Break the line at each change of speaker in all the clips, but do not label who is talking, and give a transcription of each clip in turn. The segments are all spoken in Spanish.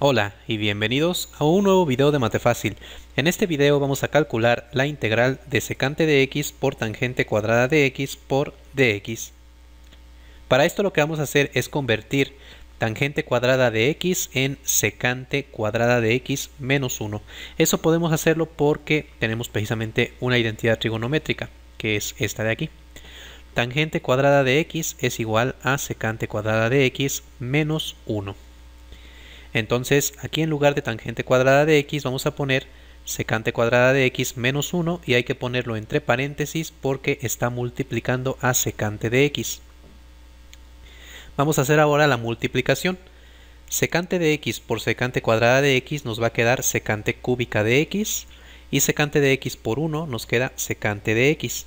Hola y bienvenidos a un nuevo video de Mate Fácil. En este video vamos a calcular la integral de secante de x por tangente cuadrada de x por dx. Para esto lo que vamos a hacer es convertir tangente cuadrada de x en secante cuadrada de x menos 1. Eso podemos hacerlo porque tenemos precisamente una identidad trigonométrica, que es esta de aquí. Tangente cuadrada de x es igual a secante cuadrada de x menos 1. Entonces aquí en lugar de tangente cuadrada de x vamos a poner secante cuadrada de x menos 1 y hay que ponerlo entre paréntesis porque está multiplicando a secante de x. Vamos a hacer ahora la multiplicación. Secante de x por secante cuadrada de x nos va a quedar secante cúbica de x y secante de x por 1 nos queda secante de x.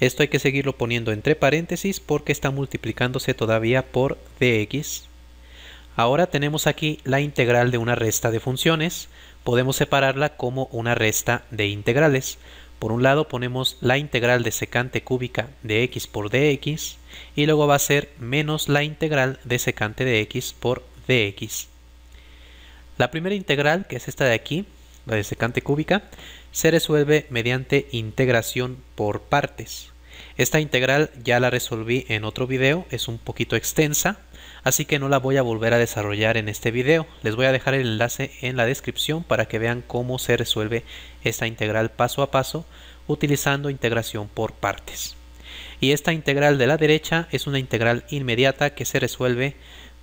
Esto hay que seguirlo poniendo entre paréntesis porque está multiplicándose todavía por dx. Ahora tenemos aquí la integral de una resta de funciones. Podemos separarla como una resta de integrales. Por un lado ponemos la integral de secante cúbica de x por dx y luego va a ser menos la integral de secante de x por dx. La primera integral, que es esta de aquí, la de secante cúbica, se resuelve mediante integración por partes. Esta integral ya la resolví en otro video, es un poquito extensa, así que no la voy a volver a desarrollar en este video. Les voy a dejar el enlace en la descripción para que vean cómo se resuelve esta integral paso a paso utilizando integración por partes. Y esta integral de la derecha es una integral inmediata que se resuelve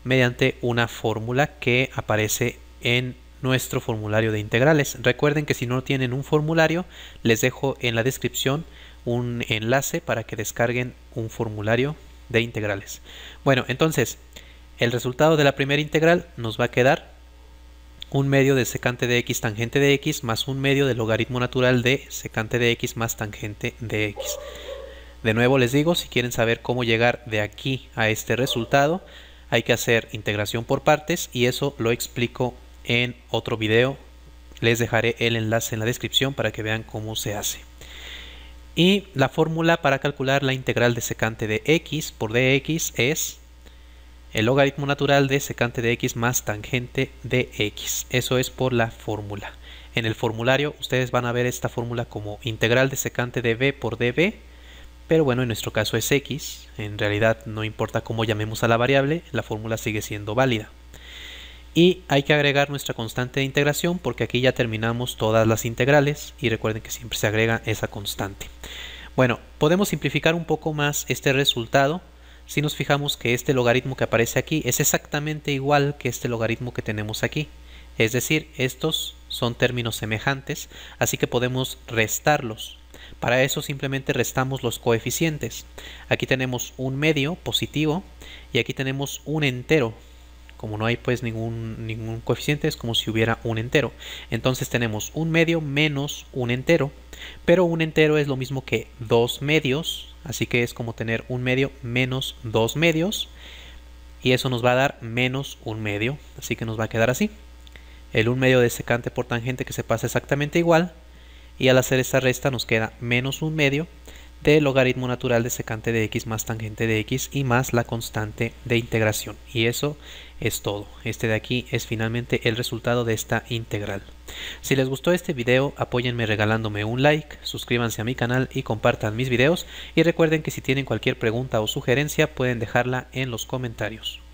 mediante una fórmula que aparece en nuestro formulario de integrales. Recuerden que si no tienen un formulario, les dejo en la descripción un enlace para que descarguen un formulario de integrales. Bueno, entonces, el resultado de la primera integral nos va a quedar un medio de secante de x tangente de x más un medio del logaritmo natural de secante de x más tangente de x. De nuevo les digo, si quieren saber cómo llegar de aquí a este resultado, hay que hacer integración por partes y eso lo explico en otro video. Les dejaré el enlace en la descripción para que vean cómo se hace. Y la fórmula para calcular la integral de secante de x por dx es el logaritmo natural de secante de x más tangente de x. Eso es por la fórmula. En el formulario ustedes van a ver esta fórmula como integral de secante de b por db, pero bueno, en nuestro caso es x, en realidad no importa cómo llamemos a la variable, la fórmula sigue siendo válida. Y hay que agregar nuestra constante de integración porque aquí ya terminamos todas las integrales y recuerden que siempre se agrega esa constante. Bueno, podemos simplificar un poco más este resultado si nos fijamos que este logaritmo que aparece aquí es exactamente igual que este logaritmo que tenemos aquí. Es decir, estos son términos semejantes, así que podemos restarlos. Para eso simplemente restamos los coeficientes. Aquí tenemos un medio positivo y aquí tenemos un entero. Como no hay pues ningún, ningún coeficiente es como si hubiera un entero. Entonces tenemos un medio menos un entero. Pero un entero es lo mismo que dos medios Así que es como tener un medio menos dos medios. Y eso nos va a dar menos un medio. Así que nos va a quedar así. El un medio de secante por tangente que se pasa exactamente igual. Y al hacer esta resta nos queda menos un medio logaritmo natural de secante de x más tangente de x y más la constante de integración. Y eso es todo. Este de aquí es finalmente el resultado de esta integral. Si les gustó este video, apóyenme regalándome un like, suscríbanse a mi canal y compartan mis videos. Y recuerden que si tienen cualquier pregunta o sugerencia pueden dejarla en los comentarios.